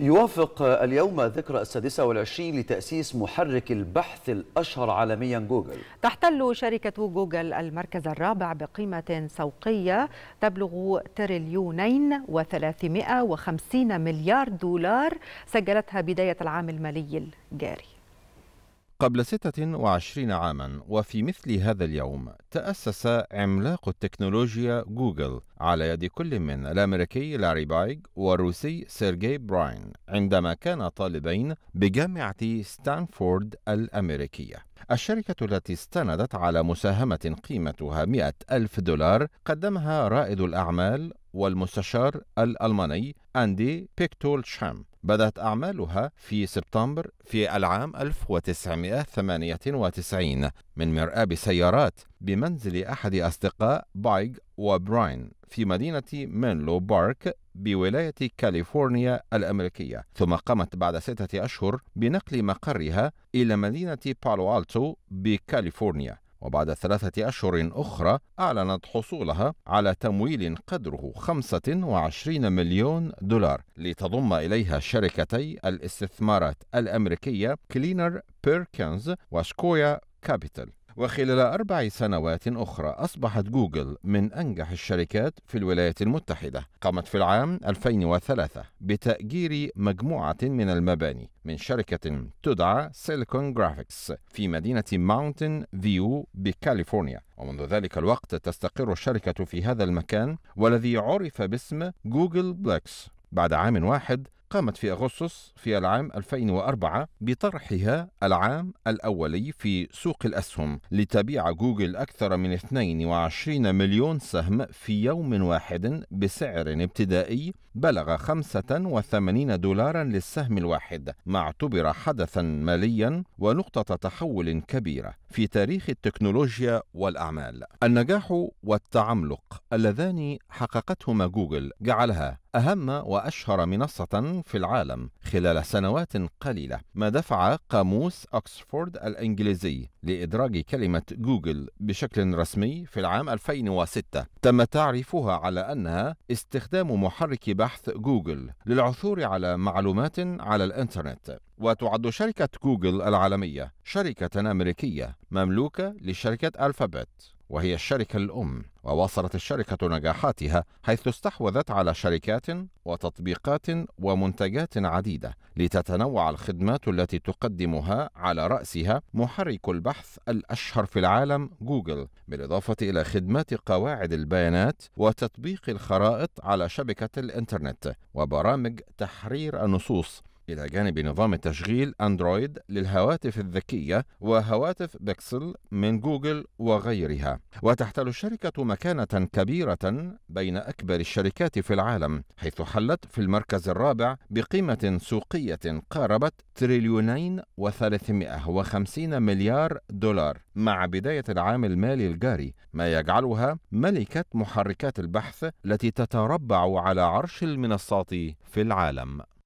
يوافق اليوم ذكرى السادسة والعشرين لتأسيس محرك البحث الأشهر عالميا جوجل تحتل شركة جوجل المركز الرابع بقيمة سوقية تبلغ تريليونين وثلاثمائة وخمسين مليار دولار سجلتها بداية العام المالي الجاري قبل 26 عاما وفي مثل هذا اليوم تأسس عملاق التكنولوجيا جوجل على يد كل من الأمريكي لاري بايج والروسي سيرجي براين عندما كانا طالبين بجامعة ستانفورد الأمريكية الشركة التي استندت على مساهمة قيمتها 100 ألف دولار قدمها رائد الأعمال والمستشار الألماني أندي بيكتول شام بدأت أعمالها في سبتمبر في العام 1998 من مرآب سيارات بمنزل أحد أصدقاء بايغ وبراين في مدينة مينلو بارك بولاية كاليفورنيا الأمريكية ثم قامت بعد ستة أشهر بنقل مقرها إلى مدينة بالو ألتو بكاليفورنيا وبعد ثلاثة أشهر أخرى أعلنت حصولها على تمويل قدره 25 مليون دولار لتضم إليها شركتي الاستثمارات الأمريكية كلينر بيركنز وسكويا كابيتال وخلال أربع سنوات أخرى أصبحت جوجل من أنجح الشركات في الولايات المتحدة قامت في العام 2003 بتأجير مجموعة من المباني من شركة تدعى سيليكون جرافيكس في مدينة ماونتن فيو بكاليفورنيا ومنذ ذلك الوقت تستقر الشركة في هذا المكان والذي عرف باسم جوجل بلاكس بعد عام واحد قامت في أغسطس في العام 2004 بطرحها العام الأولي في سوق الأسهم لتبيع جوجل أكثر من 22 مليون سهم في يوم واحد بسعر ابتدائي بلغ 85 دولارا للسهم الواحد ما اعتبر حدثا ماليا ونقطة تحول كبيرة في تاريخ التكنولوجيا والأعمال النجاح والتعملق اللذان حققتهما جوجل جعلها أهم وأشهر منصة في العالم خلال سنوات قليلة ما دفع قاموس أكسفورد الإنجليزي لإدراج كلمة جوجل بشكل رسمي في العام 2006 تم تعريفها على أنها استخدام محرك بحث جوجل للعثور على معلومات على الإنترنت وتعد شركة جوجل العالمية شركة أمريكية مملوكة لشركة ألفابت وهي الشركة الأم، وواصلت الشركة نجاحاتها حيث استحوذت على شركات وتطبيقات ومنتجات عديدة لتتنوع الخدمات التي تقدمها على رأسها محرك البحث الأشهر في العالم جوجل، بالإضافة إلى خدمات قواعد البيانات وتطبيق الخرائط على شبكة الإنترنت وبرامج تحرير النصوص إلى جانب نظام تشغيل أندرويد للهواتف الذكية وهواتف بيكسل من جوجل وغيرها وتحتل الشركة مكانة كبيرة بين أكبر الشركات في العالم حيث حلت في المركز الرابع بقيمة سوقية قاربت تريليونين وثلاثمائة وخمسين مليار دولار مع بداية العام المالي الجاري ما يجعلها ملكة محركات البحث التي تتربع على عرش المنصات في العالم